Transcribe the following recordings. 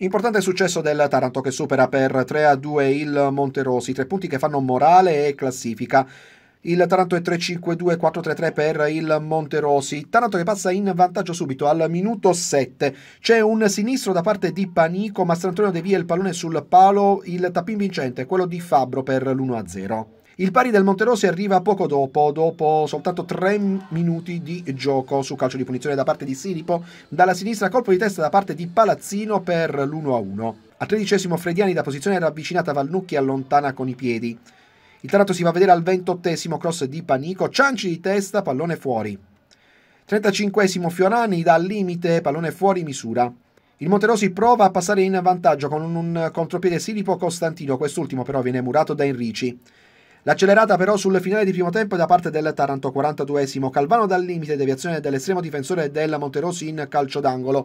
Importante successo del Taranto che supera per 3-2 il Monterosi, tre punti che fanno morale e classifica. Il Taranto è 3-5-2-4-3-3 per il Monterosi. Taranto che passa in vantaggio subito al minuto 7. C'è un sinistro da parte di Panico, ma Strantonio devia il pallone sul palo. Il tappin vincente è quello di Fabbro per l'1-0. Il pari del Monterossi arriva poco dopo, dopo soltanto 3 minuti di gioco su calcio di punizione da parte di Siripo, dalla sinistra colpo di testa da parte di Palazzino per l'1-1. Al tredicesimo Frediani da posizione ravvicinata Valnucchi allontana con i piedi. Il tratto si va a vedere al ventottesimo cross di Panico, cianci di testa, pallone fuori. 35 Fiorani dal limite, pallone fuori misura. Il Monterosi prova a passare in vantaggio con un contropiede Siripo Costantino, quest'ultimo però viene murato da Enrici. L'accelerata però sul finale di primo tempo da parte del Taranto 42esimo, Calvano dal limite, deviazione dell'estremo difensore della Monterossi in calcio d'angolo.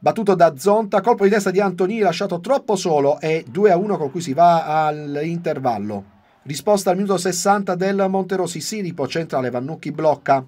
Battuto da Zonta, colpo di testa di Antonini lasciato troppo solo e 2-1 con cui si va all'intervallo. Risposta al minuto 60 del Monterossi, Siripo centrale, Vannucchi blocca.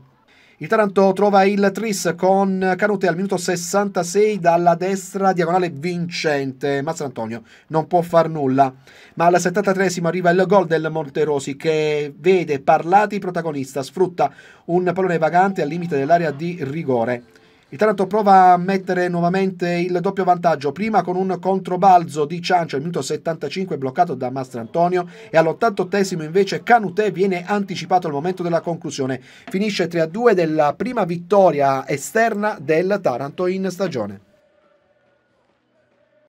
Il Taranto trova il tris con Canute al minuto 66 dalla destra, diagonale vincente. Mazzantonio non può far nulla. Ma al 73 arriva il gol del Monterosi che vede Parlati protagonista, sfrutta un pallone vagante al limite dell'area di rigore. Il Taranto prova a mettere nuovamente il doppio vantaggio, prima con un controbalzo di Ciancio al minuto 75 bloccato da Mastrantonio e all'88 invece Canutè viene anticipato al momento della conclusione. Finisce 3-2 della prima vittoria esterna del Taranto in stagione.